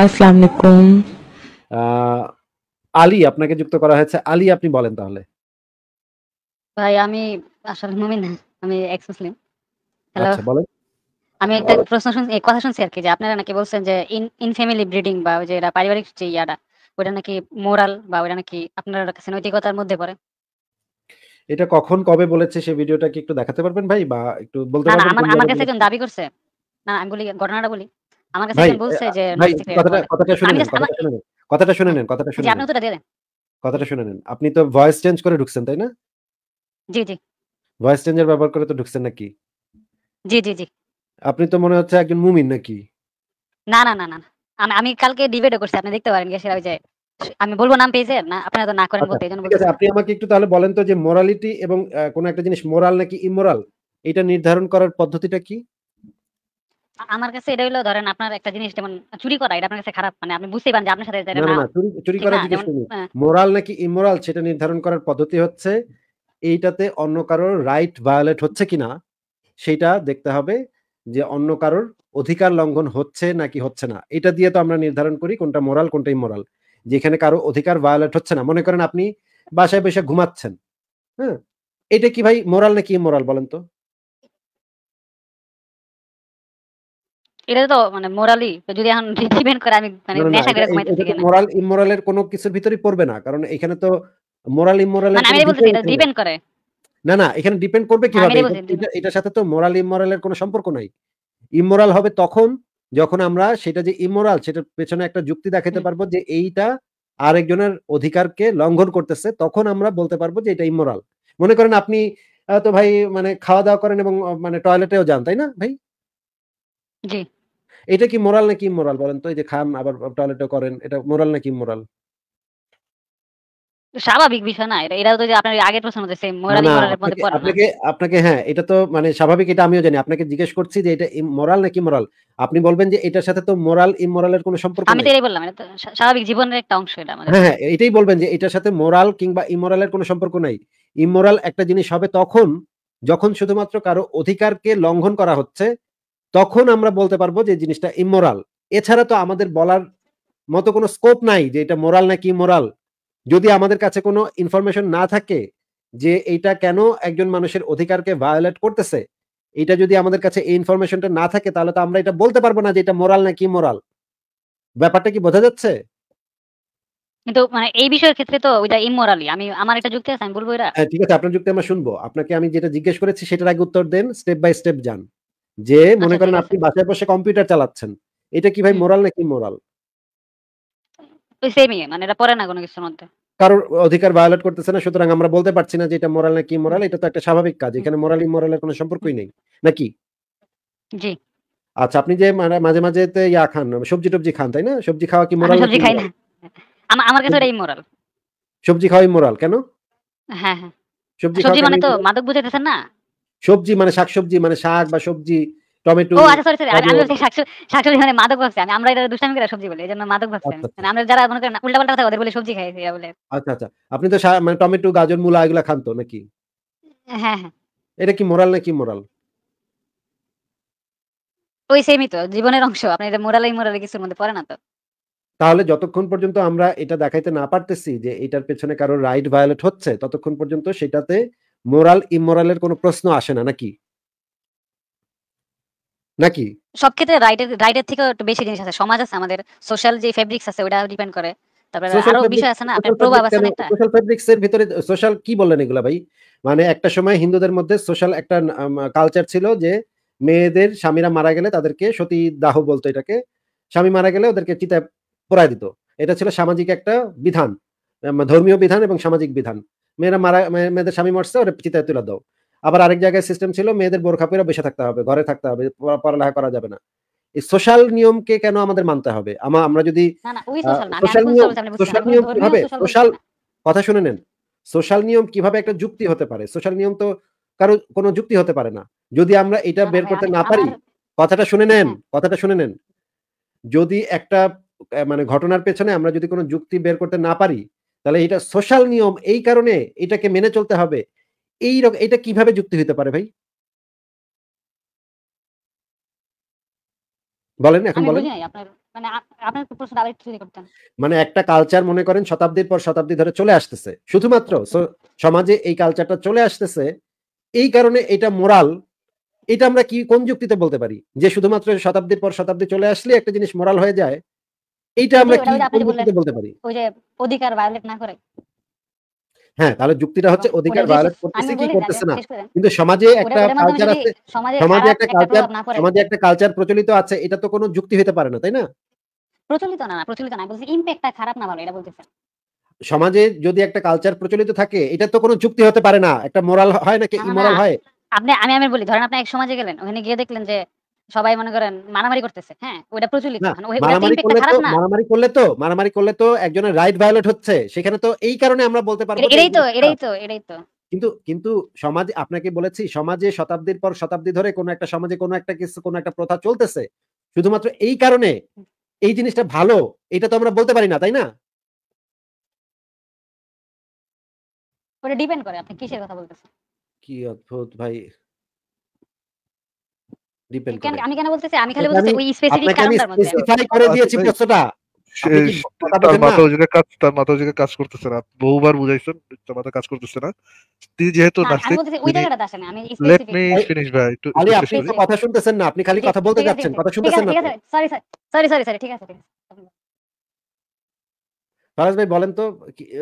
আসসালামু আলী আপনাকে যুক্ত করা হয়েছে আলী আপনি বলেন তাহলে ভাই আমি আসলে মুমিন আমি এক্স মুসলিম হ্যালো আচ্ছা, বলেন আমি একটা প্রশ্ন শুনছি কথা শুনছি আর কি যে আপনারা নাকি বলছেন যে ইন ফ্যামিলি ব্রিডিং বা ওই যে এটা পারিবারিক যে ইয়াটা ওটা নাকি মোরাল বা ওটা নাকি আপনার কাছে নৈতিকতার মধ্যে পড়ে এটা কখন কবে বলেছে সে ভিডিওটা কি একটু দেখাতে পারবেন ভাই বা একটু বলতে পারবেন আমার কাছে একজন দাবি করছে না আমি বলি ঘটনাটা বলি আমার কাছে বলছে যে কথাটা শুনে নেন কথাটা শুনে নেন কথাটা শুনে আপনি দিয়ে দেন কথাটা শুনে নেন আপনি তো ভয়েস চেঞ্জ করে ঢুকছেন তাই না জি জি ভয়েস চেঞ্জার ব্যবহার করে তো ঢুকছেন নাকি জি জি জি আপনি তো মনে হচ্ছে একজন মুমিন নাকি না না না না আমি আমি কালকে ডিবেটও করছি আপনি দেখতে পারেন গেছে ওই যে আমি বলবো নাম পেয়েছেন না আপনারা তো না করেন আচ্ছা, বলতে এজন্য বলছি আপনি আমাকে একটু তাহলে বলেন তো যে মোরালিটি এবং কোন একটা জিনিস মোরাল নাকি ইমোরাল এটা নির্ধারণ করার পদ্ধতিটা কি আমার কাছে এটা হলো ধরেন আপনার একটা জিনিস যেমন চুরি করা এটা আপনার কাছে খারাপ মানে আপনি বুঝতেই পারেন যে আপনার সাথে না না চুরি করা জিনিস হ্যাঁ। মোরাল নাকি ইমোরাল সেটা নির্ধারণ করার পদ্ধতি হচ্ছে এইটাতে অন্য কারোর রাইট ভায়োলেট হচ্ছে কিনা সেটা দেখতে হবে যে অন্য কারোর অধিকার লঙ্ঘন হচ্ছে নাকি হচ্ছে না এটা দিয়ে তো আমরা নির্ধারণ করি কোনটা মোরাল কোনটা ইমোরাল যেখানে কারো অধিকার ভায়োলেট হচ্ছে না মনে করেন আপনি বাসায় বসে ঘুমাচ্ছেন হ্যাঁ এটা কি ভাই মোরাল নাকি ইমোরাল বলেন তো এটা তো মানে মোরালি যদি এখন ডিপেন্ড করে আমি মানে নেশা করে ঘুমাইতে থাকি না মোরাল ইমোরালের কোনো কিছুর ভিতরে পড়বে না কারণ এখানে তো মোরাল ইমোরাল মানে আমি বলতে এটা ডিপেন্ড করে না না এখানে ডিপেন্ড করবে কিভাবে এটার সাথে তো মোরাল ইমোরালের কোনো সম্পর্ক নাই ইমোরাল হবে তখন যখন আমরা সেটা যে ইমোরাল সেটার পেছনে একটা যুক্তি দেখাতে পারবো যে এইটা আরেকজনের অধিকারকে লঙ্ঘন করতেছে তখন আমরা বলতে পারবো যে এটা ইমোরাল মনে করেন আপনি তো ভাই মানে খাওয়া দাওয়া করেন এবং মানে টয়লেটেও যান তাই না ভাই জি এটা কি মোরাল নাকি ইমোরাল বলেন তো এই যে খান আবার টয়লেটও করেন এটা মোরাল নাকি মোরাল স্বাভাবিক বিষয় না এটা এটাও তো যে আপনার আগের প্রশ্ন যে সেম মোরাল ইমোরালের আপনাকে আপনাকে হ্যাঁ এটা তো মানে স্বাভাবিক এটা আমিও জানি আপনাকে জিজ্ঞেস করছি যে এটা মোরাল নাকি মোরাল আপনি বলবেন যে এটার সাথে তো মোরাল ইমোরালের কোনো সম্পর্ক আমি তো এটাই বললাম এটা স্বাভাবিক জীবনের একটা অংশ এটা আমাদের হ্যাঁ, হ্যাঁ এটাই বলবেন যে এটার সাথে মোরাল কিংবা ইমোরালের কোনো সম্পর্ক নাই ইমোরাল একটা জিনিস হবে তখন যখন শুধুমাত্র কারো অধিকারকে লঙ্ঘন করা হচ্ছে তখন আমরা বলতে পারবো যে জিনিসটা ইমোরাল এছাড়া তো আমাদের বলার মতো কোনো স্কোপ নাই যে এটা মোরাল নাকি ইমোরাল যদি আমাদের কাছে কোনো ইনফরমেশন না থাকে যে এটা কেন একজন মানুষের অধিকারকে ভায়োলেট করতেছে এটা যদি আমাদের কাছে এই ইনফরমেশনটা না থাকে তাহলে তো আমরা এটা বলতে পারবো না যে এটা মোরাল নাকি মোরাল ব্যাপারটা কি বোঝা যাচ্ছে কিন্তু মানে এই বিষয়ের ক্ষেত্রে তো ওইটা ইমোরালি আমি আমার একটা যুক্তি আছে আমি বলবো এটা হ্যাঁ, ঠিক আছে আপনার যুক্তি আমরা শুনবো আপনাকে আমি যেটা জিজ্ঞেস করেছি সেটার আগে উত্তর দেন স্টেপ বাই স্টেপ যান যে আচ্ছা, মনে করেন আচ্ছা। আপনি বাসায় বসে কম্পিউটার চালাচ্ছেন এটা কি ভাই মোরাল নাকি মোরাল মানে কারোর অধিকার ভায়োলেট করতেছে না সুতরাং আমরা বলতে পারছি না যে এটা মোরাল নাকি মোরাল এটা তো একটা স্বাভাবিক কাজ এখানে মোরাল ইমোরালের কোনো সম্পর্কই নেই নাকি জি আচ্ছা আপনি যে মাঝে মাঝে ইয়া খান সবজি টবজি খান তাই না সবজি খাওয়া কি মোরাল সবজি খাই না আমার কাছে এটা ইমোরাল সবজি খাওয়া ইমোরাল কেন হ্যাঁ হ্যাঁ সবজি মানে তো মাদক বুঝাইতেছেন না সবজি মানে শাকসবজি মানে শাক বা সবজি টমেটো আচ্ছা, মানে এটা সবজি আচ্ছা, আচ্ছা। মানে আপনি তো মানে টমেটো গাজর মূলা এগুলা খান তো নাকি হ্যাঁ, হ্যাঁ। এটা কি মোরাল নাকি মোরাল ওই সেমই তো জীবনের অংশ আপনি এটা মোরালে কিছুর মধ্যে পড়ে না তো তাহলে যতক্ষণ পর্যন্ত আমরা এটা দেখাইতে না পারতেছি যে এটার পেছনে কারো রাইট ভায়োলেট হচ্ছে ততক্ষণ পর্যন্ত সেটাতে মোরাল ইমোরালের কোনো প্রশ্ন আসে না নাকি নাকি সব ক্ষেত্রে রাইটের রাইটের থেকে একটু বেশি জিনিস আছে সমাজ আছে আমাদের সোশ্যাল যে ফেব্রিক্স আছে ওটা ডিপেন্ড করে তারপরে আরো বিষয় আছে না আপনার প্রভাব আছে না একটা সোশ্যাল ফেব্রিক্স এর ভিতরে সোশ্যাল কি বলেন এগুলা ভাই মানে একটা সময় হিন্দুদের মধ্যে সোশ্যাল একটা কালচার ছিল যে মেয়েদের স্বামীরা মারা গেলে তাদেরকে সতী দাহ বলতো এটাকে স্বামী মারা গেলে ওদেরকে চিতায় পোড়ায় দিত এটা ছিল সামাজিক একটা বিধান ধর্মীয় বিধান এবং সামাজিক বিধান মেয়েরা মারা মেয়েদের স্বামী মারছে ওরা চিতায় তুলে দাও আবার আরেক জায়গায় সিস্টেম ছিল মেয়েদের বোরখা পেরা বেঁচে থাকতে হবে ঘরে থাকতে হবে পড়ালেখা করা যাবে না এই সোশ্যাল নিয়মকে কেন আমাদের মানতে হবে আমরা যদি সোশ্যাল নিয়ম সোশ্যাল নিয়ম কিভাবে সোশ্যাল কথা শুনে নেন সোশ্যাল নিয়ম কিভাবে একটা যুক্তি হতে পারে সোশ্যাল নিয়ম তো কারো কোনো যুক্তি হতে পারে না যদি আমরা এটা বের করতে না পারি কথাটা শুনে নেন হ্যাঁ। কথাটা শুনে নেন যদি একটা মানে ঘটনার পেছনে আমরা যদি কোনো যুক্তি বের করতে না পারি তাহলে এটা সোশ্যাল নিয়ম এই কারণে এটাকে মেনে চলতে হবে এই এটা কিভাবে যুক্তি হইতে পারে ভাই বলেন এখন বলেন মানে, মানে একটা কালচার মনে করেন শতাব্দীর পর শতাব্দী ধরে চলে আসতেছে শুধুমাত্র সমাজে এই কালচারটা চলে আসতেছে এই কারণে এটা মোরাল এটা আমরা কি কোন যুক্তিতে বলতে পারি যে শুধুমাত্র শতাব্দীর পর শতাব্দী চলে আসলে একটা জিনিস মোরাল হয়ে যায় এইটা আমরা কি বলতে পারি ওই যে অধিকার ভায়োলেট না করে হ্যাঁ তাহলে যুক্তিটা হচ্ছে অধিকার ভায়োলেট করতেছে কি করতেছে না কিন্তু সমাজে একটা কালচার মানে আছে সমাজে একটা কালচার সমাজে একটা কালচার প্রচলিত আছে এটা তো কোনো যুক্তি হতে পারে না তাই না প্রচলিত না প্রচলিত না বলছি ইমপ্যাক্টটা খারাপ না ভালো এটা বলতেছেন সমাজে যদি একটা কালচার প্রচলিত থাকে এটা তো কোনো যুক্তি হতে পারে না একটা মোরাল হয় নাকি ইমোরাল হয় আপনি আমি আমি বলি ধরেন আপনি এক সমাজে গেলেন ওখানে গিয়ে দেখলেন যে সবাই মনে করেন মারামারি করতেছে হ্যাঁ ওটা প্রচলিত মানে মারামারি করলে তো মারামারি করলে তো একজনের রাইট ভায়োলেট হচ্ছে সেখানে তো এই কারণে আমরা বলতে পারবো এটাই তো হ্যাঁ। এটাই তো এটাই তো কিন্তু কিন্তু সমাজ আপনাকে বলেছি সমাজে শতাব্দীর পর শতাব্দী ধরে কোন একটা সমাজে কোন একটা কিছু কোন একটা প্রথা চলতেছে শুধুমাত্র এই কারণে এই জিনিসটা ভালো এটা তো আমরা বলতে পারি না তাই না ওটা ডিপেন্ড করে আপনি কিসের কথা বলতেছেন কি অদ্ভুত ভাই আচ্ছা, কাজ করতেছে না বহুবার বুঝাইছেন মাথা কাজ করতেছে না যেহেতু আপনি কথা শুনতেছেন না আপনি খালি কথা বলতে যাচ্ছেন কথা শুনতেছেন না ফারাজ ভাই বলেন তো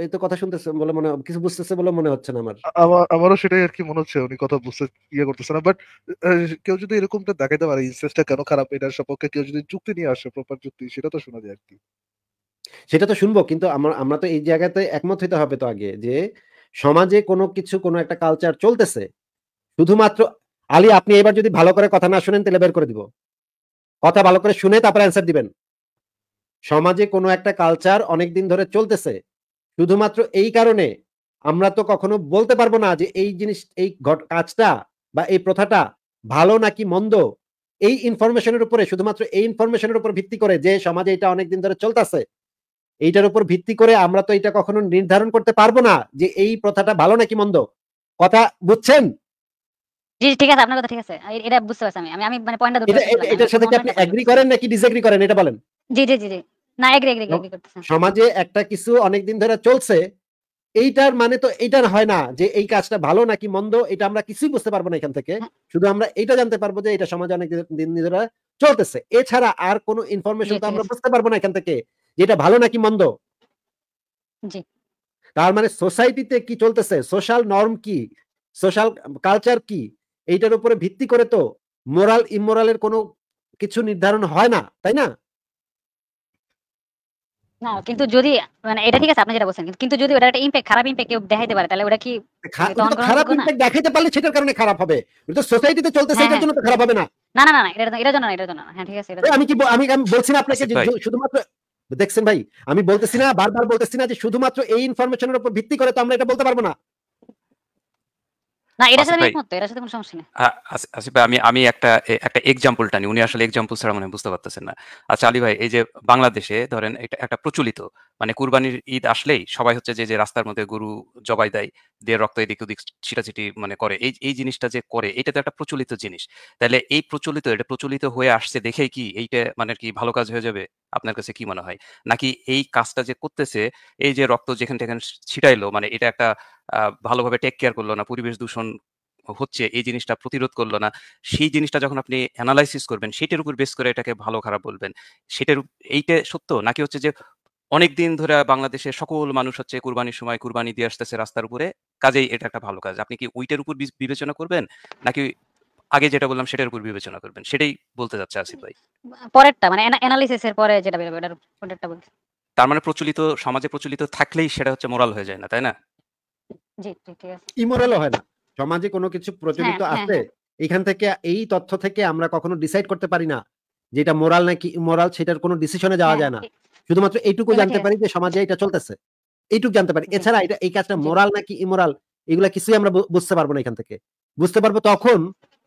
এই তো কথা শুনতেছে বলে মনে কিছু বুঝতেছে বলে মনে হচ্ছে না আমার আমারও সেটাই আর কি মনে হচ্ছে উনি কথা বুঝতে ইয়ে করতেছে না বাট কেউ যদি এরকমটা দেখাইতে পারে ইনসেসটা কেন খারাপ এটার সপক্ষে কেউ যদি যুক্তি নিয়ে আসে প্রপার যুক্তি সেটা তো শোনা যায় আর কি সেটা তো শুনবো কিন্তু আমরা আমরা তো এই জায়গাতে একমত হইতে হবে তো আগে যে সমাজে কোনো কিছু কোনো একটা কালচার চলতেছে শুধুমাত্র আলী আপনি এবার যদি ভালো করে কথা না শুনেন তাহলে বের করে দিব কথা ভালো করে শুনে তারপর অ্যান্সার দিবেন সমাজে কোনো একটা কালচার অনেক দিন ধরে চলতেছে শুধুমাত্র এই কারণে আমরা তো কখনো বলতে পারবো না যে এই জিনিস এই কাজটা বা এই প্রথাটা ভালো নাকি মন্দ এই ইনফরমেশনের উপরে শুধুমাত্র এই ইনফরমেশনের উপর ভিত্তি করে যে সমাজে এটা অনেকদিন ধরে চলতেছে এইটার উপর ভিত্তি করে আমরা তো এটা কখনো নির্ধারণ করতে পারবো না যে এই প্রথাটা ভালো নাকি মন্দ কথা বুঝছেন এটা মানে এটার সাথে কি আপনি এগ্রি করেন নাকি ডিসএগ্রি করেন এটা বলেন জি জি জি না এগ্রি এগ্রি এগ্রি সমাজে একটা কিছু অনেকদিন ধরে চলছে এইটার মানে তো এইটার হয় না যে এই কাজটা ভালো নাকি মন্দ এটা আমরা কিছুই বুঝতে পারবো না এখান থেকে হ্যাঁ। শুধু আমরা এটা জানতে পারবো যে এটা সমাজে অনেক দিন ধরে চলতেছে এছাড়া আর কোনো ইনফরমেশন তো আমরা বুঝতে পারবো না এখান থেকে যে এটা ভালো নাকি মন্দ তার মানে সোসাইটিতে কি চলতেছে সোশ্যাল নর্ম কি সোশ্যাল কালচার কি এইটার উপরে ভিত্তি করে তো মোরাল ইমোরালের কোনো কিছু নির্ধারণ হয় না তাই না না কিন্তু যদি মানে এটা ঠিক আছে আপনি যেটা বলছেন কিন্তু যদি ওটা একটা ইমপ্যাক্ট খারাপ ইমপ্যাক্ট কেউ দেখাইতে পারে তাহলে ওটা কি খারাপ ইমপ্যাক্ট দেখাইতে পারলে সেটার কারণে খারাপ হবে তো সোসাইটিতে চলতেছে হ্যাঁ, এটার জন্য তো হ্যাঁ। খারাপ হবে না না না না এটা এটা জন্য না এটা জন্য না হ্যাঁ ঠিক আছে আমি কি আমি আমি বলছি না আপনাকে আচ্ছা, শুধুমাত্র দেখছেন ভাই আমি বলতেছি না বারবার বলতেছি না যে শুধুমাত্র এই ইনফরমেশনের উপর ভিত্তি করে তো আমরা এটা বলতে পারবো না না এর আচ্ছা, সাথে একমত এর সাথে কোনো সমস্যা নেই আসিফ আচ্ছা, আচ্ছা, ভাই আমি আমি একটা একটা এক্সাম্পল টানি উনি আসলে এক্সাম্পল ছাড়া মনে বুঝতে পারতেছেন না আচ্ছা আলী ভাই এই যে বাংলাদেশে ধরেন এটা একটা প্রচলিত মানে কুরবানির ঈদ আসলেই সবাই হচ্ছে যে যে রাস্তার মধ্যে গরু জবাই দেয় দিয়ে রক্ত এদিক ওদিক ছিটাছিটি মানে করে এই এই জিনিসটা যে করে এটা তো একটা প্রচলিত জিনিস তাহলে এই প্রচলিত এটা প্রচলিত হয়ে আসছে দেখেই কি এইটা মানে কি ভালো কাজ হয়ে যাবে আপনার কাছে কি মনে হয় নাকি এই কাজটা যে করতেছে এই যে রক্ত যেখান থেকে ছিটাইলো মানে এটা একটা ভালোভাবে টেক কেয়ার করলো না পরিবেশ দূষণ হচ্ছে এই জিনিসটা প্রতিরোধ করলো না সেই জিনিসটা যখন আপনি অ্যানালাইসিস করবেন সেটার উপর বেস করে এটাকে ভালো খারাপ বলবেন সেটার এইটা সত্য নাকি হচ্ছে যে অনেক দিন ধরে বাংলাদেশের সকল মানুষ হচ্ছে কুরবানির সময় কুরবানি দিয়ে আসতেছে রাস্তার উপরে কাজেই এটা একটা ভালো কাজ আপনি কি ওইটার উপর বিবেচনা করবেন নাকি আগে যেটা বললাম সেটার উপর বিবেচনা করবেন সেটাই বলতে যাচ্ছে আসিফ ভাই পরেরটা মানে এর পরে যেটা বের ওটার পরেরটা বলতে তার মানে প্রচলিত সমাজে প্রচলিত থাকলেই সেটা হচ্ছে মোরাল হয়ে যায় না তাই না জি ঠিক ইমোরাল হয় না সমাজে কোনো কিছু প্রচলিত হ্যাঁ, হ্যাঁ, আছে হ্যাঁ। এখান থেকে এই তথ্য থেকে আমরা কখনো ডিসাইড করতে পারি না যেটা মোরাল নাকি ইমোরাল সেটার কোনো ডিসিশনে যাওয়া যায় না শুধুমাত্র এইটুকু মানে জানতে পারি যে সমাজে এটা চলতেছে এইটুকু জানতে পারি এছাড়া এটা এই কাজটা মোরাল নাকি ইমোরাল এগুলা কিছুই আমরা বুঝতে পারবো না এখান থেকে বুঝতে পারবো তখন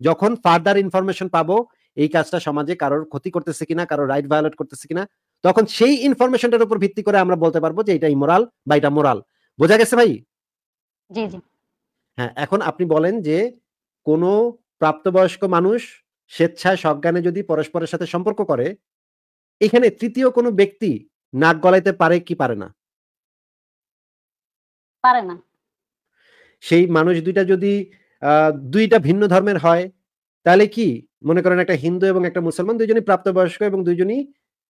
যখন ফার্দার ইনফরমেশন পাবো এই কাজটা সমাজে কারোর ক্ষতি করতেছে কিনা কারোর রাইট ভায়োলেট করতেছে কিনা তখন সেই ইনফরমেশনটার উপর ভিত্তি করে আমরা বলতে পারবো যে এটা ইমোরাল বা এটা মোরাল বোঝা গেছে ভাই জি জি হ্যাঁ এখন আপনি বলেন যে কোনো প্রাপ্তবয়স্ক মানুষ স্বেচ্ছায় সজ্ঞানে যদি পরস্পরের সাথে সম্পর্ক করে এখানে তৃতীয় কোনো ব্যক্তি নাক গলাইতে পারে কি পারে না পারে না সেই মানুষ দুইটা যদি দুইটা ভিন্ন ধর্মের হয় তাহলে কি মনে করেন একটা হিন্দু এবং একটা মুসলমান দুইজনই প্রাপ্তবয়স্ক এবং দুইজনই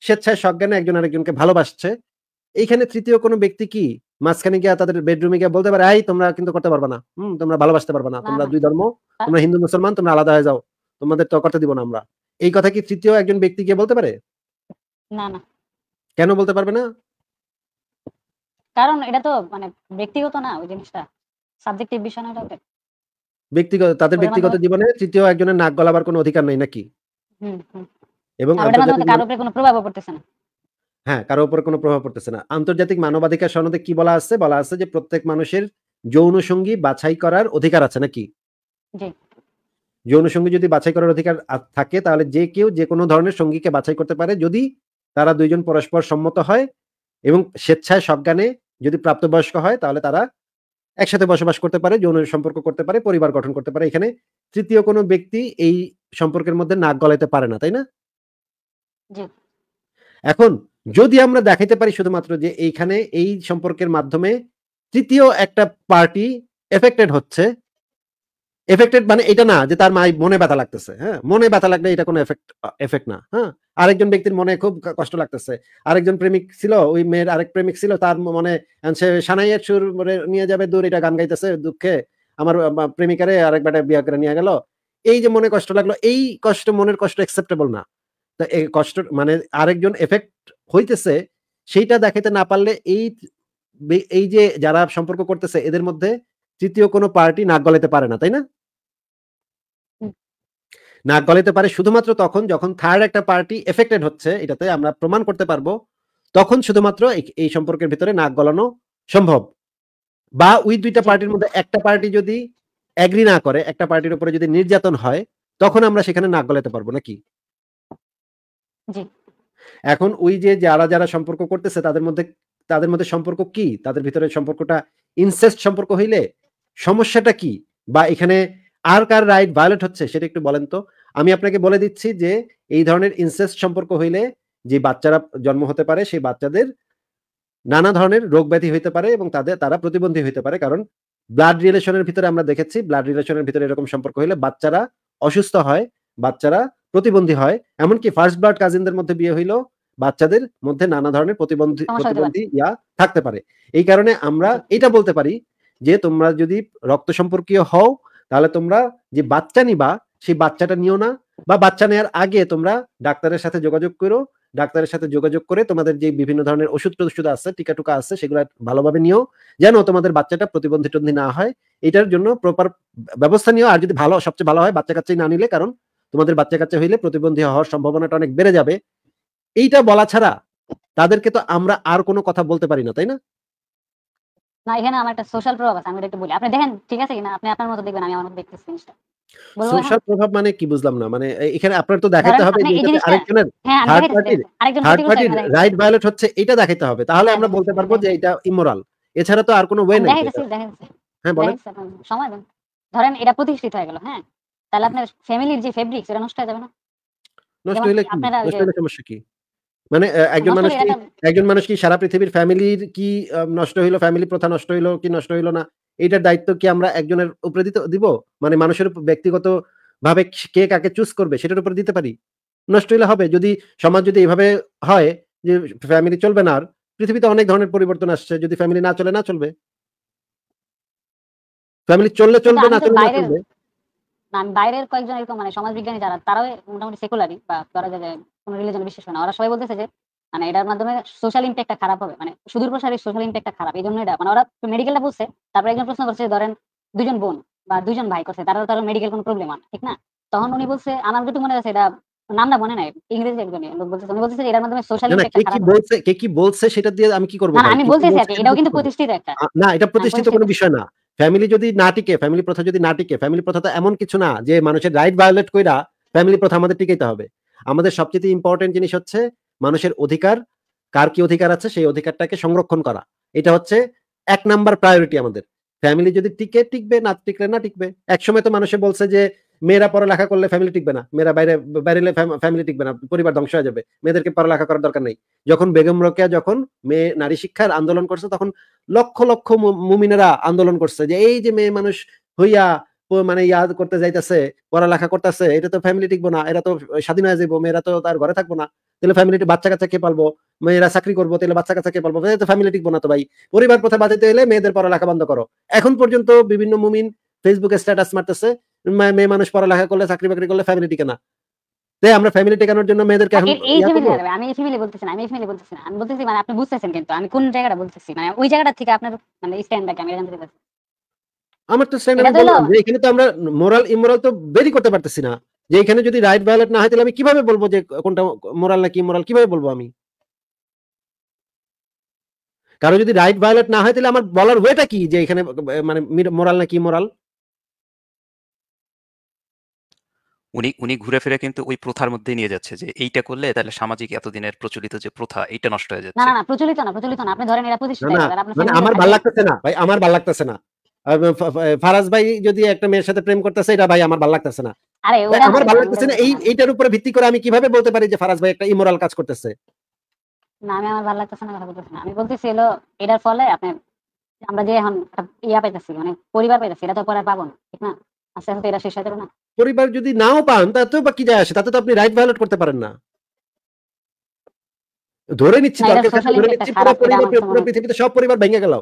স্বেচ্ছায় সজ্ঞানে একজন আরেকজনকে ভালোবাসছে এইখানে তৃতীয় কোনো ব্যক্তি কি মাঝখানে গিয়ে তাদের বেডরুমে গিয়ে বলতে পারে এই তোমরা কিন্তু করতে পারবে না হম তোমরা ভালোবাসতে পারবে না তোমরা দুই ধর্ম তোমরা হিন্দু মুসলমান তোমরা আলাদা হয়ে যাও তোমাদের তো করতে দিব না আমরা এই কথা কি তৃতীয় একজন ব্যক্তি গিয়ে বলতে পারে না না কেন বলতে পারবে না কারণ এটা তো মানে ব্যক্তিগত না ওই জিনিসটা সাবজেক্টিভ বিষয় না ওটা ব্যক্তিগত তাদের ব্যক্তিগত জীবনে তৃতীয় একজনের নাক গলাবার কোনো অধিকার নাই নাকি এবং কারো উপরে কোনো প্রভাব পড়তেছে না হ্যাঁ কারো উপরে কোনো প্রভাব পড়তেছে না আন্তর্জাতিক মানবাধিকার সনদে কি বলা আছে বলা আছে যে প্রত্যেক মানুষের যৌন সঙ্গী বাছাই করার অধিকার আছে নাকি যৌন সঙ্গী যদি বাছাই করার অধিকার থাকে তাহলে যে কেউ যে কোনো ধরনের সঙ্গীকে বাছাই করতে পারে যদি তারা দুইজন পরস্পর সম্মত হয় এবং স্বেচ্ছায় সজ্ঞানে যদি প্রাপ্তবয়স্ক হয় তাহলে তারা একসাথে বসবাস করতে পারে যৌন সম্পর্ক করতে পারে পরিবার গঠন করতে পারে এখানে তৃতীয় কোনো ব্যক্তি এই সম্পর্কের মধ্যে নাক গলাইতে পারে না তাই না এখন যদি আমরা দেখাইতে পারি শুধুমাত্র যে এইখানে এই সম্পর্কের মাধ্যমে তৃতীয় একটা পার্টি এফেক্টেড হচ্ছে এফেক্টেড মানে এটা না যে তার মায় মনে ব্যথা লাগতেছে হ্যাঁ মনে ব্যথা লাগলে এটা কোনো এফেক্ট এফেক্ট না হ্যাঁ আরেকজন ব্যক্তির মনে খুব কষ্ট লাগতেছে আরেকজন প্রেমিক ছিল ওই মেয়ের আরেক প্রেমিক ছিল তার মনে সে সানাইয়ের সুর নিয়ে যাবে দূর এটা গান গাইতেছে দুঃখে আমার প্রেমিকারে আরেক বেটা বিয়া করে নিয়ে গেল এই যে মনে কষ্ট লাগলো এই কষ্ট মনের কষ্ট অ্যাকসেপ্টেবল না তা এই কষ্ট মানে আরেকজন এফেক্ট হইতেছে সেইটা দেখাতে না পারলে এই এই যে যারা সম্পর্ক করতেছে এদের মধ্যে তৃতীয় কোনো পার্টি নাক গলাতে পারে না তাই না নাক গলাতে পারে শুধুমাত্র তখন যখন থার্ড একটা পার্টি এফেক্টেড হচ্ছে এটাতে আমরা প্রমাণ করতে পারবো তখন শুধুমাত্র এই সম্পর্কের ভিতরে নাক গলানো সম্ভব বা উই দুইটা পার্টির মধ্যে একটা পার্টি যদি অ্যাগ্রি না করে একটা পার্টির উপরে যদি নির্যাতন হয় তখন আমরা সেখানে নাক গলাতে পারবো নাকি এখন ওই যে যারা যারা সম্পর্ক করতেছে তাদের মধ্যে তাদের মধ্যে সম্পর্ক কি তাদের ভিতরে সম্পর্কটা ইনসেস্ট সম্পর্ক হইলে সমস্যাটা কি বা এখানে আর কার রাইট ভায়োলেট হচ্ছে সেটা একটু বলেন তো আমি আপনাকে বলে দিচ্ছি যে এই ধরনের ইনসেস্ট সম্পর্ক হইলে যে বাচ্চারা জন্ম হতে পারে সেই বাচ্চাদের নানা ধরনের রোগ ব্যাধি হইতে পারে এবং তাদের তারা প্রতিবন্ধী হইতে পারে কারণ ব্লাড রিলেশনের ভিতরে আমরা দেখেছি ব্লাড রিলেশনের ভিতরে এরকম সম্পর্ক হইলে বাচ্চারা অসুস্থ হয় বাচ্চারা প্রতিবন্ধী হয় এমনকি ফার্স্ট ব্লাড কাজিনদের মধ্যে বিয়ে হইলো বাচ্চাদের মধ্যে নানা ধরনের প্রতিবন্ধী প্রতিবন্ধী ইয়া থাকতে পারে এই কারণে আমরা আচ্ছা। এটা বলতে পারি যে তোমরা যদি রক্ত সম্পর্কীয় হও তাহলে তোমরা যে বাচ্চা নিবা সেই বাচ্চাটা নিও না বা বাচ্চা নেওয়ার আগে তোমরা ডাক্তারের সাথে যোগাযোগ করো ডাক্তারের সাথে যোগাযোগ করে তোমাদের যে বিভিন্ন ধরনের ওষুধ টষুধ আছে টিকা টুকা আছে সেগুলো ভালোভাবে নিও যেন তোমাদের বাচ্চাটা প্রতিবন্ধী টন্ধী না হয় এটার জন্য প্রপার ব্যবস্থা নিও আর যদি ভালো সবচেয়ে ভালো হয় বাচ্চা কাচ্চাই না নিলে কারণ তোমাদের বাচ্চা কাচ্চা হইলে প্রতিবন্ধী হওয়ার সম্ভাবনাটা অনেক বেড়ে যাবে এইটা বলা ছাড়া তাদেরকে তো আমরা আর কোনো কথা বলতে পারি না তাই না না এখানে আমার একটা সোশ্যাল প্রভাব আছে আমি একটু বলি আপনি দেখেন ঠিক আছে কিনা আপনি আপনার মতো দেখবেন আমি আমার মতো দেখতেছি জিনিসটা সোশ্যাল প্রভাব মানে কি বুঝলাম না মানে এখানে আপনার তো দেখাতে হবে যে আরেকজনের থার্ড পার্টির থার্ড পার্টির রাইট ভায়োলেট হচ্ছে এটা দেখাতে হবে তাহলে হ্যাঁ, আমরা বলতে পারবো হ্যাঁ। যে এটা ইমোরাল এছাড়া তো আর কোনো ওয়ে নাই হ্যাঁ বলেন সময় দেন ধরেন এটা প্রতিষ্ঠিত হয়ে গেল হ্যাঁ তাহলে আপনার ফ্যামিলির যে ফেব্রিক সেটা নষ্ট হয়ে যাবে না নষ্ট হলে কি নষ্ট হলে সমস্যা কি মানে হ্যাঁ, একজন মানুষ কি একজন মানুষ কি সারা পৃথিবীর ফ্যামিলির কি নষ্ট হইলো ফ্যামিলি প্রথা নষ্ট হইলো কি নষ্ট হইলো না এইটার দায়িত্ব কি আমরা একজনের উপরে দিতে দিব মানে মানুষের ব্যক্তিগত ভাবে কে কাকে চুজ করবে সেটার উপরে দিতে পারি নষ্ট হইলে হবে যদি সমাজ যদি এইভাবে হয় যে ফ্যামিলি চলবে না আর পৃথিবীতে অনেক ধরনের পরিবর্তন আসছে যদি ফ্যামিলি না চলে না চলবে ফ্যামিলি চললে চলবে না চলবে না চলবে আমি বাইরের কয়েকজন এরকম মানে সমাজবিজ্ঞানী যারা তারাও মোটামুটি সেকুলারি বা ধরা যায় কোনো রিলিজন বিশ্বাস করে না ওরা সবাই বলতেছে যে মানে এটার মাধ্যমে সোশ্যাল ইম্প্যাক্টটা খারাপ হবে মানে সুদূর প্রসারী সোশ্যাল ইম্প্যাক্টটা খারাপ এই জন্য এটা মানে ওরা মেডিকেলটা বলছে তারপরে একজন প্রশ্ন করছে ধরেন দুজন বোন বা দুজন ভাই করছে তারা তারা মেডিকেল কোনো প্রবলেম হয় ঠিক না তখন উনি বলছে আমার যেটুকু মনে আছে এটা নামটা মনে নাই ইংরেজি একজনই লোক বলছে উনি বলছে এটার মাধ্যমে সোশ্যাল কে কি বলছে কে কি বলছে সেটা দিয়ে আমি কি করব আমি বলতেছি এটাও কিন্তু প্রতিষ্ঠিত একটা না এটা হ্যাঁ, প্রতিষ্ঠিত কোনো বিষয় না ফ্যামিলি যদি না টিকে ফ্যামিলি প্রথা যদি না টিকে ফ্যামিলি প্রথা তো এমন কিছু না যে মানুষের রাইট ভায়োলেট কইরা ফ্যামিলি প্রথা আমাদের টিকেতে হবে আমাদের সবচেয়ে ইম্পর্টেন্ট জিনিস হচ্ছে মানুষের অধিকার কার কি অধিকার আছে সেই অধিকারটাকে সংরক্ষণ করা এটা হচ্ছে এক নাম্বার প্রায়োরিটি আমাদের ফ্যামিলি যদি টিকে টিকবে না টিকলে না টিকবে একসময় তো মানুষে বলছে যে মেয়েরা পড়ালেখা করলে ফ্যামিলি টিকবে না মেয়েরা বাইরে বাইরে ফ্যামিলি টিকবে না পরিবার ধ্বংস হয়ে যাবে মেয়েদেরকে পড়ালেখা করার দরকার নেই যখন বেগম রোকেয়া যখন মেয়ে নারী শিক্ষার আন্দোলন করছে তখন লক্ষ লক্ষ মুমিনেরা আন্দোলন করছে যে এই যে মেয়ে মানুষ হইয়া মানে ইয়াদ করতে যাইতেছে পড়ালেখা করতেছে এটা তো ফ্যামিলি টিকবো না এরা তো স্বাধীন হয়ে যাবো মেয়েরা তো তার ঘরে থাকবো না তাহলে ফ্যামিলিটি বাচ্চা কাছে কে পালবো মেয়েরা চাকরি করবো তাহলে বাচ্চা কাছে কে পালবো ফ্যামিলি টিকবো না তো ভাই পরিবার পথে বাঁচাতে এলে মেয়েদের পড়ালেখা বন্ধ করো এখন পর্যন্ত বিভিন্ন মুমিন ফেসবুকে স্ট্যাটাস মারতেছে মেয়ে মানুষ পড়ালেখা করলে চাকরি বাকরি করলে ফ্যামিলি ঠিকানা আমরা ফ্যামিলি টেকানোর জন্য মেয়েদেরকে এখন আচ্ছা, আমি এই ফ্যামিলি বলতেছি না আমি ফ্যামিলি বলতেছি না আমি বলতেছি মানে আপনি বুঝতেছেন কিন্তু আমি কোন জায়গাটা বলতেছি মানে ওই জায়গাটা থেকে আপনার মানে স্ট্যান্ডটাকে আমি আমার তো যে এখানে তো আমরা মোরাল ইমোরাল তো বেরি করতে পারতেছি না যে এখানে যদি রাইট ভায়োলেট না হয় তাহলে আমি কিভাবে বলবো যে কোনটা মোরাল নাকি ইমোরাল কিভাবে বলবো আমি কারো যদি রাইট ভায়োলেট না হয় তাহলে আমার বলার ওয়েটা কি যে এখানে মানে মোরাল নাকি ইমোরাল উনি উনি ঘুরে ফিরে কিন্তু ওই প্রথার মধ্যে নিয়ে যাচ্ছে যে এইটা করলে তাহলে সামাজিক এতদিনের প্রচলিত যে প্রথা এটা নষ্ট হয়ে যাচ্ছে না না প্রচলিত না প্রচলিত না আপনি ধরেন এরা প্রতিষ্ঠিত আপনি মানে আমার ভালো লাগতেছে না ভাই আমার ভালো লাগতেছে না ফারাজ ভাই যদি একটা মেয়ের সাথে প্রেম করতেছে এটা ভাই আমার ভালো লাগতেছে না আরে ওরা আমার ভালো লাগতেছে না এই এইটার উপরে ভিত্তি করে আমি কিভাবে বলতে পারি যে ফারাজ ভাই একটা ইমোরাল কাজ করতেছে না আমি আমার ভালো লাগতেছে না কথা বলতেছি না আমি বলতেছি হলো এটার ফলে আপনি আমরা যে এখন ইয়া পাইতেছি মানে পরিবার পাইতেছি এটা তো পরে পাবো না ঠিক না আস্তে আচ্ছা, আস্তে এরা শেষ হয়ে যাবে না পরিবার যদি নাও পান তাতে বা কি যায় আসে তাতে তো আপনি রাইট ভায়োলেট করতে পারেন না ধরে নিচ্ছি ধরে নিচ্ছি পুরো পরিবার পুরো পৃথিবীতে সব পরিবার ভেঙে গেল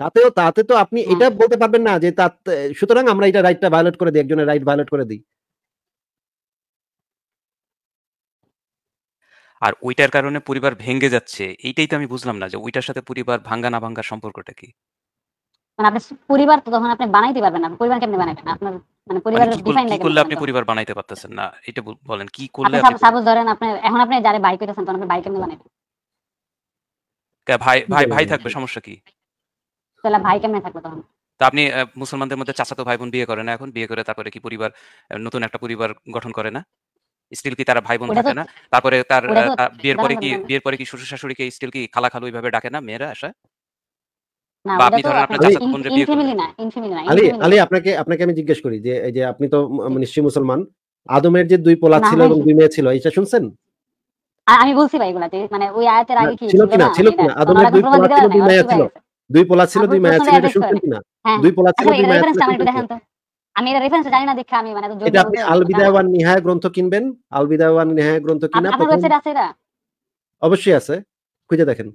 তাতেও তাতে তো আপনি এটা বলতে পারবেন না যে তাতে সুতরাং আমরা এটা রাইটটা ভায়োলেট করে দিই একজনের রাইট ভায়োলেট করে দিই আর ওইটার কারণে পরিবার ভেঙে যাচ্ছে এইটাই তো আমি বুঝলাম না যে ওইটার সাথে পরিবার ভাঙ্গা না ভাঙ্গার সম্পর্কটা কি মানে মুসলমানদের মধ্যে চাচাতো ভাই বোন বিয়ে করে না এখন বিয়ে করে তারপরে কি পরিবার নতুন একটা পরিবার গঠন করে না স্টিল কি তারা ভাই বোন থাকে না তারপরে তার বিয়ের পরে কি বিয়ের পরে কি শ্বশুর শাশুড়ি কে স্টিল কি খালা খালু ওইভাবে ডাকে না মেয়েরা আসা আচ্ছা, আপনাকে আমি জিজ্ঞেস করি যে আপনি তো মুসলমান আদমের যে দুই ছিল এবং দুই মেয়ে ছিল শুনছেন মানে দুই ছিল দুই কিনা দুই ছিল আপনি হ্যাঁ। আচ্ছা, মানে আল ওয়ান গ্রন্থ কিনবেন আল বিদায়া ওয়ান গ্রন্থ কিনা অবশ্যই আছে খুঁজে দেখেন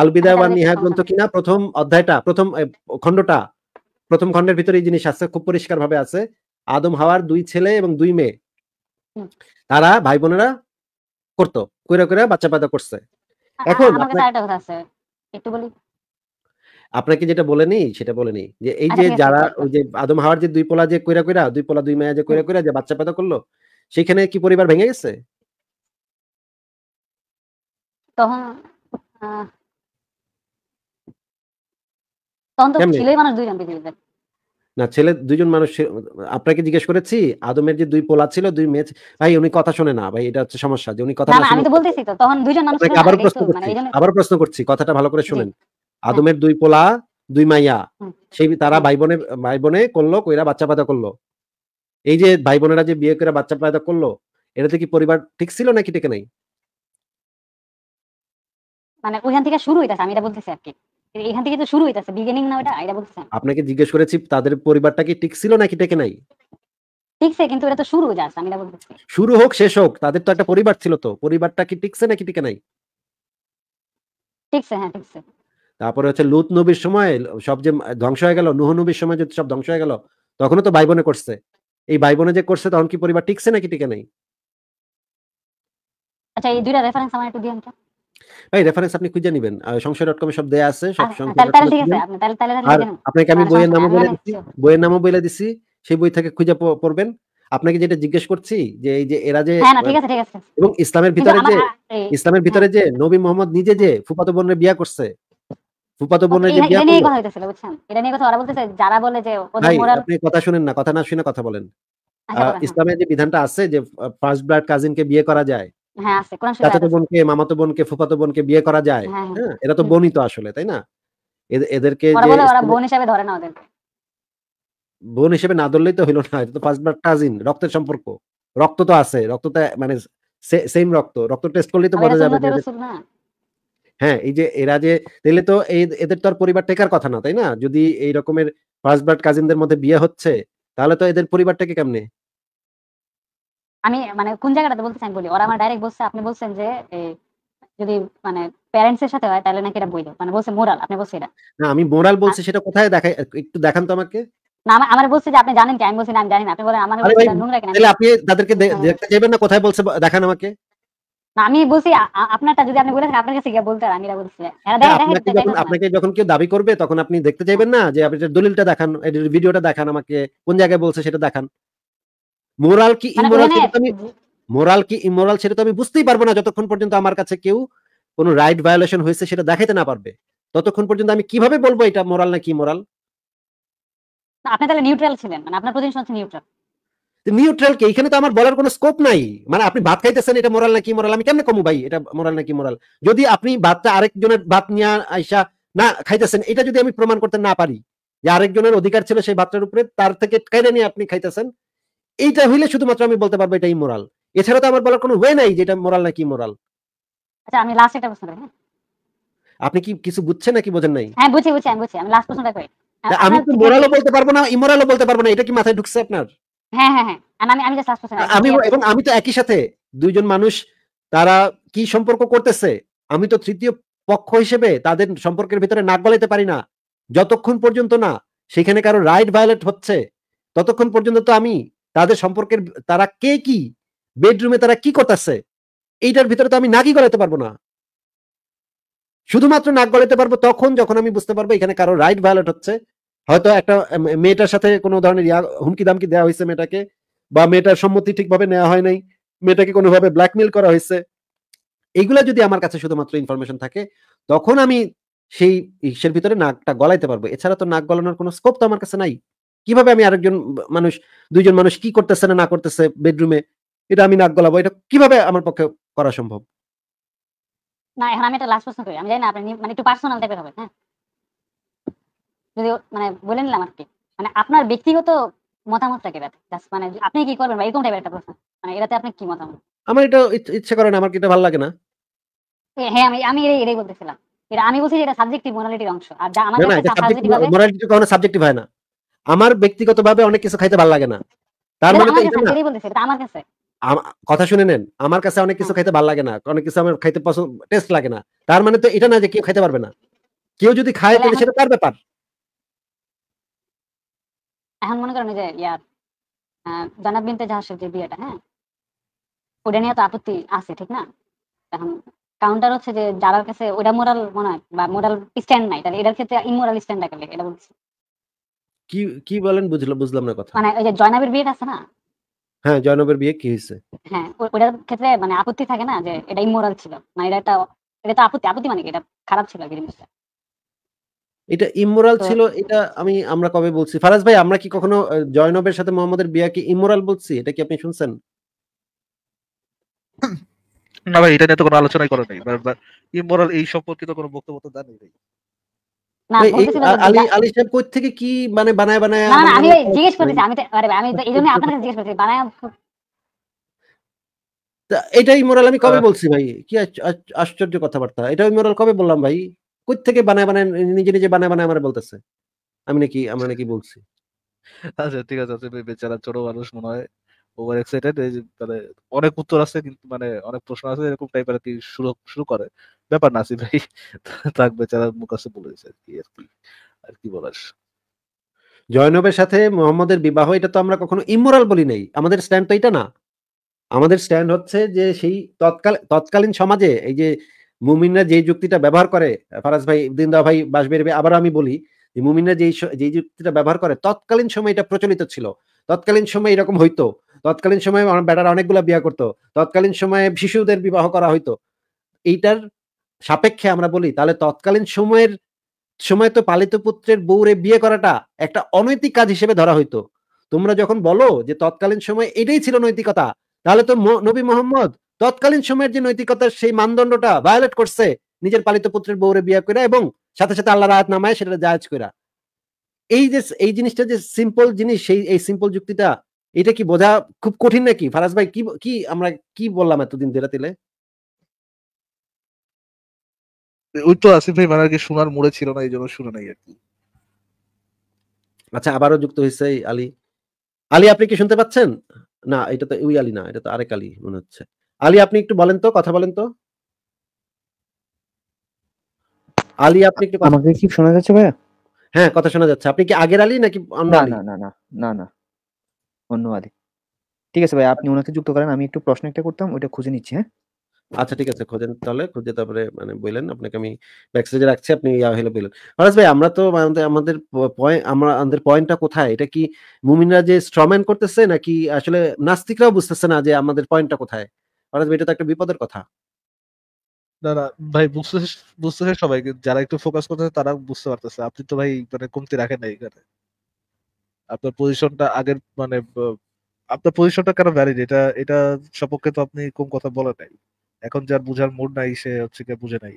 আলবিদা আচ্ছা, বা নিহা গ্রন্থ কিনা প্রথম অধ্যায়টা প্রথম খণ্ডটা প্রথম খণ্ডের ভিতরে এই জিনিস আছে খুব পরিষ্কার ভাবে আছে আদম হাওয়ার দুই ছেলে এবং দুই মেয়ে তারা ভাই বোনেরা করতো কইরা কইরা বাচ্চা পাতা করছে এখন আপনাকে যেটা বলেনি সেটা বলেনি যে এই আচ্ছা, যে যারা ওই যে আদম হাওয়ার যে দুই পোলা যে কইরা কইরা দুই পোলা দুই মেয়া যে কইরা কইরা যে বাচ্চা পাতা করলো সেখানে কি পরিবার ভেঙে গেছে তখন না ছেলে দুইজন মানুষ আপনাকে জিজ্ঞেস করেছি আদমের যে দুই পোলা ছিল দুই মেয়ে ভাই উনি কথা শোনে না ভাই এটা হচ্ছে সমস্যা যে উনি কথা আমি তো বলতেছি তো তখন দুইজন মানুষ আবার প্রশ্ন মানে করছি আবার প্রশ্ন করছি কথাটা ভালো করে শুনেন হ্যাঁ। আদমের দুই পোলা দুই মাইয়া সেই তারা ভাই বোনে ভাই বোনে করলো কইরা বাচ্চা পাতা করলো এই যে ভাই বোনেরা যে বিয়ে করে বাচ্চা পায়দা করলো এটাতে কি পরিবার ঠিক ছিল নাকি টেকে নাই মানে ওইখান থেকে শুরু হইতাছে আমি এটা বলতেছি আর কি এখান থেকে তো শুরু হইতাছে বিগিনিং না ওটা আইরা বলছেন আপনাকে জিজ্ঞেস করেছি তাদের পরিবারটা কি ঠিক ছিল নাকি টেকে নাই টিকছে কিন্তু এটা তো শুরু জাস্ট আমি এটা বলতেছি শুরু হোক শেষ হোক তাদের তো একটা পরিবার ছিল তো পরিবারটা কি টিকছে নাকি টিকে নাই টিকছে হ্যাঁ টিকছে তারপরে হচ্ছে লুত নবীর সময় সব যে ধ্বংস হয়ে গেল নুহ নবীর সময় যে সব ধ্বংস হয়ে গেল তখনও তো ভাই বোনে করছে এই ভাই বোনে যে করছে তখন কি পরিবার টিকছে নাকি টিকে নাই আচ্ছা এই দুইটা রেফারেন্স আমার একটু দিয়েন তো ভাই রেফারেন্স আপনি খুঁজে নেবেন সংশয় ডট সব দেয়া আছে সব আচ্ছা, আপনাকে আমি বইয়ের নামও বলে দিচ্ছি বইয়ের নামও বলে দিছি সেই বই থেকে খুঁজে পড়বেন আপনাকে যেটা জিজ্ঞেস করছি যে এই যে এরা যে হ্যাঁ, এবং ইসলামের ভিতরে যে ইসলামের হ্যাঁ। ভিতরে যে নবী মোহাম্মদ নিজে যে ফুপাতো বোনের বিয়া করছে ফুপাতো বোনের যে বিয়া নিয়ে আপনি কথা শুনেন না কথা না শুনে কথা বলেন আচ্ছা, ইসলামের যে বিধানটা আছে যে ফার্স্ট ব্লাড কাজিনকে বিয়ে করা যায় হ্যাঁ, বিয়ে করা যায় হ্যাঁ, হ্যাঁ। এরা তো বোনই তো আসলে তাই না এদেরকে বোন ধরে না বোন হিসেবে না ধরলেই তো হইলো না তো কাজিন রক্তের সম্পর্ক রক্ত তো আছে রক্ত তো মানে সেম রক্ত রক্ত টেস্ট করলেই তো বোঝা যাবে হ্যাঁ এই যে এরা যে তাহলে তো এই এদের তো আর পরিবার টেকার কথা না তাই না যদি এই রকমের ফার্স্ট ব্লাড কাজিনদের মধ্যে বিয়ে হচ্ছে তাহলে তো এদের পরিবারটাকে কেমনে আমি মানে কোন জায়গাটাতে বলতে চাই বলি ওরা আমার ডাইরেক্ট বলছে আপনি বলছেন যে যদি মানে প্যারেন্টস এর সাথে হয় তাহলে নাকি এটা বৈধ মানে বলছে মোরাল আপনি বলছেন এটা না আমি মোরাল বলছি সেটা কোথায় দেখাই একটু দেখান তো আমাকে না আমার বলছে যে আপনি জানেন কি আমি বলছি না আমি জানি না আপনি বলেন আমার নোংরা কেন তাহলে আপনি তাদেরকে হ্যাঁ। দেখতে যাবেন না কোথায় বলছে দেখান আমাকে না আমি বলছি আপনারটা যদি আপনি বলে থাকেন আপনার কাছে গিয়ে বলতে আমি এটা বলছি হ্যাঁ, আপনাকে যখন কেউ দাবি করবে তখন আপনি দেখতে যাবেন না যে আপনি দলিলটা দেখান এই ভিডিওটা দেখান আমাকে কোন জায়গায় বলছে সেটা দেখান মোরাল কি ইমোরাল মানে মানে সেটা আমি মোরাল কি ইমোরাল সেটা তো আমি বুঝতেই পারবো না যতক্ষণ পর্যন্ত আমার কাছে কেউ কোনো রাইট ভায়োলেশন হয়েছে সেটা দেখাইতে না পারবে ততক্ষণ পর্যন্ত আমি কিভাবে বলবো এটা মোরাল না কি মোরাল আপনি তাহলে নিউট্রাল ছিলেন মানে আপনার পজিশন হচ্ছে নিউট্রাল নিউট্রাল কে এখানে তো আমার বলার কোনো স্কোপ নাই মানে আপনি ভাত খাইতেছেন এটা মোরাল নাকি মোরাল আমি কেমনে কমু ভাই এটা মোরাল নাকি মোরাল যদি আপনি ভাতটা আরেকজনের ভাত নিয়ে আইসা না খাইতেছেন এটা যদি আমি প্রমাণ করতে না পারি যে আরেকজনের অধিকার ছিল সেই ভাতটার উপরে তার থেকে কেড়ে নিয়ে আপনি খাইতেছেন এইটা হইলে শুধুমাত্র আমি বলতে পারবো এটা ইমোরাল এছাড়া তো আমার বলার কোনো ওয়ে নাই যে এটা মোরাল নাকি ইমোরাল আচ্ছা আমি লাস্ট একটা প্রশ্ন করি হ্যাঁ? আপনি কি কিছু বুঝছেন নাকি বোঝেন নাই হ্যাঁ বুঝি বুঝি আমি বুঝি আমি লাস্ট প্রশ্নটা করি আমি তো মোরালও বলতে পারবো না ইমোরালও বলতে পারবো না এটা কি মাথায় ঢুকছে আপনার হ্যাঁ হ্যাঁ হ্যাঁ আমি আমি জাস্ট লাস্ট প্রশ্ন আমি এবং আমি তো একই সাথে দুইজন মানুষ তারা কি সম্পর্ক করতেছে আমি তো তৃতীয় পক্ষ হিসেবে তাদের সম্পর্কের ভিতরে নাক গলাইতে পারি না যতক্ষণ পর্যন্ত না সেখানে কারো রাইট ভায়োলেট হচ্ছে ততক্ষণ পর্যন্ত তো আমি তাদের সম্পর্কের তারা কে কি বেডরুমে তারা কি করতেছে এইটার ভিতরে তো আমি নাকি গলাতে পারবো না শুধুমাত্র নাক গলাতে পারবো তখন যখন আমি বুঝতে পারবো এখানে কারো রাইট ভায়োলেট হচ্ছে হয়তো একটা মেয়েটার সাথে কোনো ধরনের হুমকি দামকি দেওয়া হয়েছে মেয়েটাকে বা মেয়েটার সম্মতি ঠিকভাবে নেওয়া হয় নাই মেয়েটাকে কোনোভাবে ব্ল্যাকমেল করা হয়েছে এইগুলো যদি আমার কাছে শুধুমাত্র ইনফরমেশন থাকে তখন আমি সেই ইসের ভিতরে নাকটা গলাইতে পারবো এছাড়া তো নাক গলানোর কোনো স্কোপ তো আমার কাছে নাই কিভাবে আমি আরেকজন মানুষ দুইজন মানুষ কি করতেছে না না করতেছে বেডরুমে এটা আমি নাক গলাবো এটা কিভাবে আমার পক্ষে করা সম্ভব না এখন আমি একটা লাস্ট প্রশ্ন করি আমি জানি না আপনি মানে একটু পার্সোনাল টাইপের হবে হ্যাঁ যদি মানে বলে নিলাম আর কি মানে আপনার ব্যক্তিগত মতামতটা কি জাস্ট মানে আপনি কি করবেন বা এরকম টাইপের একটা প্রশ্ন মানে এটাতে আপনি কি মতামত আমার এটা ইচ্ছে করে না আমার কি এটা ভালো লাগে না হ্যাঁ আমি আমি এটাই বলতেছিলাম এটা আমি বলছি যে এটা সাবজেক্টিভ মোরালিটির অংশ আর যা আমার মোরালিটি কখনো সাবজেক্টিভ হয় না আমার ব্যক্তিগত ভাবে অনেক কিছু খাইতে ভালো লাগে না তার মানে কথা শুনে নেন আমার কাছে অনেক কিছু হ্যাঁ। খাইতে ভালো লাগে না অনেক কিছু আমার খাইতে পছন্দ টেস্ট লাগে না তার মানে তো এটা না যে কেউ খাইতে পারবে না কেউ যদি খায় তাহলে সেটা তার ব্যাপার এখন মনে করেন যে ইয়ার জানাব বিনতে জাহাসের যে বিয়েটা হ্যাঁ ওটা নিয়ে তো আপত্তি আছে ঠিক না এখন কাউন্টার হচ্ছে যে যারার কাছে ওটা মোরাল মনে হয় বা মোরাল স্ট্যান্ড নাই তাহলে এটার ক্ষেত্রে ইমোরাল স্ট্যান্ড এটা বলছি কি কি বলেন বুঝলাম বুঝলাম না কথা মানে ওই যে জয়নাবের বিয়ে আছে না হ্যাঁ জয়নাবের বিয়ে কি হইছে হ্যাঁ ওটার ক্ষেত্রে মানে আপত্তি থাকে না যে এটা ইমোরাল ছিল মানে এটা এটা এটা তো আপত্তি আপত্তি মানে এটা খারাপ ছিল জিনিসটা এটা ইমোরাল ছিল এটা আমি আমরা কবে বলছি ফারাজ ভাই আমরা কি কখনো জয়নবের সাথে মোহাম্মদের কি ইমোরাল বলছি এটা কি আপনি শুনছেন না ভাই এটা নিয়ে তো কোনো আলোচনাই করা নাই ইমোরাল এই সম্পর্কিত কোনো বক্তব্য তো জানি নাই এটাই মোরাল আমি কবে বলছি ভাই কি আশ্চর্য কথাবার্তা এটা মোরাল কবে বললাম ভাই কই থেকে বানায় বানায় নিজে নিজে বানায় বানায় আমার বলতেছে আমি নাকি আমরা নাকি বলছি আচ্ছা ঠিক আছে আচ্ছা, বেচারা ছোট মানুষ মনে হয় ওভার এক্সাইটেড মানে অনেক উত্তর আছে কিন্তু মানে অনেক প্রশ্ন আছে এরকম টাইপের আর কি শুরু শুরু করে ব্যাপার না আসি ভাই মুখ আছে বলে আর কি আর কি আর কি বলার জয়নবের সাথে মোহাম্মদের বিবাহ এটা তো আমরা কখনো ইমোরাল বলি নাই আমাদের স্ট্যান্ড তো এটা না আমাদের স্ট্যান্ড হচ্ছে যে সেই তৎকাল তৎকালীন সমাজে এই যে মুমিনরা যে যুক্তিটা ব্যবহার করে ফারাজ ভাই দিনদা ভাই বাস বেরবে আবার আমি বলি যে মুমিনরা যেই যে যুক্তিটা ব্যবহার করে তৎকালীন সময় এটা প্রচলিত ছিল তৎকালীন সময় এরকম হইতো তৎকালীন সময়ে বেটার অনেকগুলো বিয়া করতো তৎকালীন সময়ে শিশুদের বিবাহ করা হইতো এইটার সাপেক্ষে আমরা বলি তাহলে তৎকালীন সময়ের সময় তো পালিত পুত্রের বউরে বিয়ে করাটা একটা অনৈতিক কাজ হিসেবে ধরা হইতো তোমরা যখন বলো যে তৎকালীন সময় এটাই ছিল নৈতিকতা তাহলে তো নবী মোহাম্মদ তৎকালীন সময়ের যে নৈতিকতার সেই মানদণ্ডটা ভায়োলেট করছে নিজের পালিত পুত্রের বউরে বিয়ে করে এবং সাথে সাথে আল্লাহ রাত নামায় সেটা জাহাজ করা এই যে এই জিনিসটা যে সিম্পল জিনিস সেই এই সিম্পল যুক্তিটা এটা কি বোঝা খুব কঠিন নাকি ফারাজ ভাই কি কি আমরা কি বললাম এতদিন ধরে তেলে ওই তো আসিফ ভাই মানে শোনার মোড়ে ছিল না এই জন্য শুনে নাই আর কি আচ্ছা আবারও যুক্ত হয়েছে আলী আলী আপনি কি শুনতে পাচ্ছেন না এটা তো ওই আলী না এটা তো আরেক আলী মনে হচ্ছে আলী আপনি একটু বলেন তো কথা বলেন তো আলী আপনি একটু আমাকে কি শোনা যাচ্ছে ভাইয়া হ্যাঁ কথা শোনা যাচ্ছে আপনি কি আগের আলী নাকি না না না না না ধন্যবাদ ঠিক আছে ভাই আপনি ওনাকে যুক্ত করেন আমি একটু প্রশ্ন একটা করতাম ওইটা খুঁজে নিচ্ছি হ্যাঁ আচ্ছা ঠিক আছে খোঁজেন তাহলে খুঁজে তারপরে মানে বললেন আপনাকে আমি ব্যাকস্টেজে রাখছি আপনি ইয়া হলে বললেন ফারাজ ভাই আমরা তো আমাদের পয়েন্ট আমরা আমাদের পয়েন্টটা কোথায় এটা কি মুমিনরা যে স্ট্রমেন করতেছে নাকি আসলে নাস্তিকরাও বুঝতেছে না যে আমাদের পয়েন্টটা কোথায় ফারাজ ভাই এটা তো একটা বিপদের কথা না না ভাই বুঝতেছে বুঝতেছে সবাই যারা একটু ফোকাস করতেছে তারা বুঝতে পারতেছে আপনি তো ভাই মানে কমতি রাখেন না এখানে আপনার পজিশনটা আগের মানে আপনার পজিশনটা কেন ভ্যালিড এটা এটা সপক্ষে তো আপনি কোন কথা বলে নাই এখন যার বুঝার মুড নাই সে হচ্ছে কে বুঝে নাই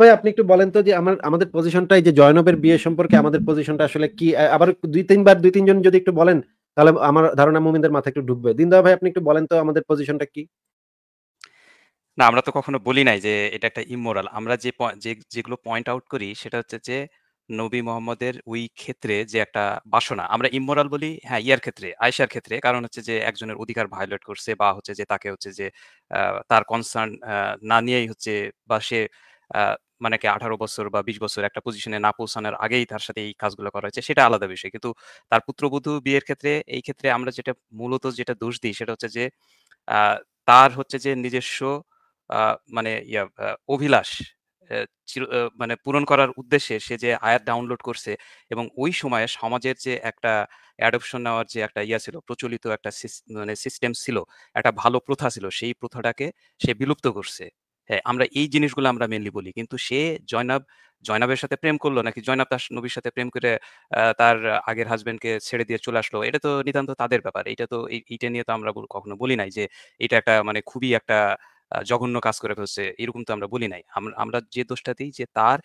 ভাই আপনি একটু বলেন তো যে আমার আমাদের পজিশনটা এই যে জয়নবের বিয়ে সম্পর্কে আমাদের পজিশনটা আসলে কি আবার দুই তিনবার দুই তিনজন যদি একটু বলেন তাহলে আমার ধারণা মুমিনদের মাথা একটু ঢুকবে দিনদয়া ভাই আপনি একটু বলেন তো আমাদের পজিশনটা কি না আমরা তো কখনো বলি নাই যে এটা একটা ইমোরাল আমরা যে যেগুলো পয়েন্ট আউট করি সেটা হচ্ছে যে নবী মোহাম্মদের ওই ক্ষেত্রে যে একটা বাসনা আমরা ইমোরাল বলি হ্যাঁ ইয়ার ক্ষেত্রে আয়সার ক্ষেত্রে কারণ হচ্ছে যে একজনের অধিকার ভায়োলেট করছে বা হচ্ছে যে তাকে হচ্ছে যে তার কনসার্ন না নিয়েই হচ্ছে বা সে মানে কি আঠারো বছর বা বিশ বছর একটা পজিশনে না পৌঁছানোর আগেই তার সাথে এই কাজগুলো করা হয়েছে সেটা আলাদা বিষয় কিন্তু তার পুত্রবধূ বিয়ের ক্ষেত্রে এই ক্ষেত্রে আমরা যেটা মূলত যেটা দোষ দিই সেটা হচ্ছে যে তার হচ্ছে যে নিজস্ব মানে অভিলাষ মানে পূরণ করার উদ্দেশ্যে সে যে আয়াত ডাউনলোড করছে এবং ওই সময়ে সমাজের যে একটা অ্যাডপশন নেওয়ার যে একটা ইয়া ছিল প্রচলিত একটা মানে সিস্টেম ছিল একটা ভালো প্রথা ছিল সেই প্রথাটাকে সে বিলুপ্ত করছে হ্যাঁ আমরা এই জিনিসগুলো আমরা মেনলি বলি কিন্তু সে জয়নাব জয়নাবের সাথে প্রেম করলো নাকি জয়নাব তার নবীর সাথে প্রেম করে তার আগের হাজবেন্ডকে ছেড়ে দিয়ে চলে আসলো এটা তো নিতান্ত তাদের ব্যাপার এটা তো এইটা নিয়ে তো আমরা কখনো বলি নাই যে এটা একটা মানে খুবই একটা জঘন্য কাজ করে ফেলছে এরকম তো আমরা বলি নাই আমরা যে দোষটা দিই যে তার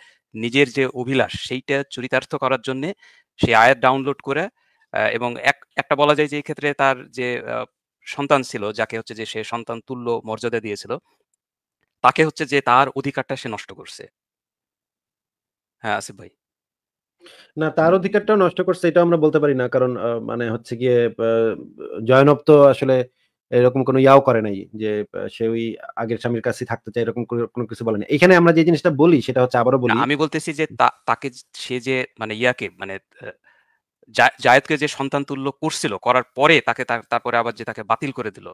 নিজের যে অভিলাষ সেইটা চরিতার্থ করার জন্য সে আয়াত ডাউনলোড করে এবং এক একটা বলা যায় যে এই ক্ষেত্রে তার যে সন্তান ছিল যাকে হচ্ছে যে সে সন্তান তুল্য মর্যাদা দিয়েছিল তাকে হচ্ছে যে তার অধিকারটা সে নষ্ট করছে হ্যাঁ আসিফ ভাই না তার অধিকারটাও নষ্ট করছে এটা আমরা বলতে পারি না কারণ মানে হচ্ছে গিয়ে জয়নব তো আসলে এরকম কোনো ইয়াও করে নাই যে সে ওই আগের স্বামীর কাছে থাকতে চায় এরকম কোনো কিছু বলে এখানে আমরা যে জিনিসটা বলি সেটা হচ্ছে আবারও বলি আমি বলতেছি যে তাকে সে যে মানে ইয়াকে মানে জায়েদকে যে সন্তান তুল্য করছিল করার পরে তাকে তারপরে আবার যে তাকে বাতিল করে দিল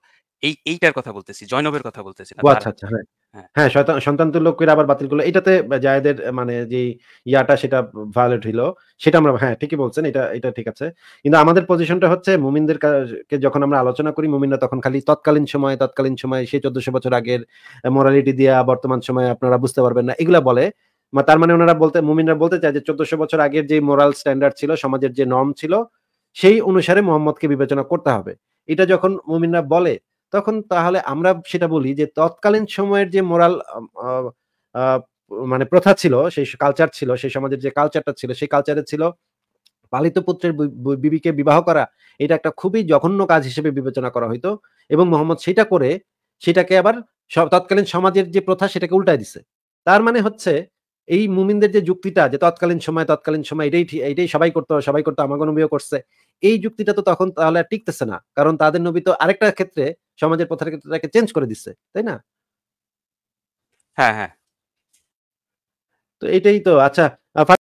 এই এইটার কথা বলতেছি জয়নবের কথা বলতেছি না আচ্ছা আচ্ছা হ্যাঁ, হ্যাঁ।, হ্যাঁ সন্তান তুল্য করে আবার বাতিল করলো এটাতে জায়েদের মানে যে ইয়াটা সেটা ভায়োলেট হইলো সেটা আমরা হ্যাঁ ঠিকই বলছেন এটা এটা ঠিক আছে কিন্তু আমাদের পজিশনটা হচ্ছে মুমিনদের যখন আমরা আলোচনা করি মুমিনরা তখন খালি তৎকালীন সময় তৎকালীন সময় সে চোদ্দশো বছর আগের মোরালিটি দিয়া বর্তমান সময় আপনারা বুঝতে পারবেন না এগুলা বলে তার মানে ওনারা বলতে মুমিনরা বলতে চায় যে চোদ্দশো বছর আগের যে মোরাল স্ট্যান্ডার্ড ছিল সমাজের যে নর্ম ছিল সেই অনুসারে মোহাম্মদকে বিবেচনা করতে হবে এটা যখন মুমিনরা বলে তখন তাহলে আমরা সেটা বলি যে তৎকালীন সময়ের যে মোরাল মানে প্রথা ছিল সেই কালচার ছিল সেই সমাজের যে কালচারটা ছিল সেই কালচারে ছিল পালিত পুত্রের বিবিকে বিবাহ করা এটা একটা খুবই জঘন্য কাজ হিসেবে বিবেচনা করা হইতো এবং মোহাম্মদ সেটা করে সেটাকে আবার তৎকালীন সমাজের যে প্রথা সেটাকে উল্টায় দিছে তার মানে হচ্ছে এই মুমিনদের যে যুক্তিটা যে তৎকালীন সময় তৎকালীন সময় এটাই এটাই সবাই করতো সবাই করতো আমাগো নবীও করছে এই যুক্তিটা তো তখন তাহলে আর টিকতেছে না কারণ তাদের নবী তো আরেকটা ক্ষেত্রে সমাজের পথের ক্ষেত্রটাকে চেঞ্জ করে দিচ্ছে তাই না হ্যাঁ হ্যাঁ তো এটাই তো আচ্ছা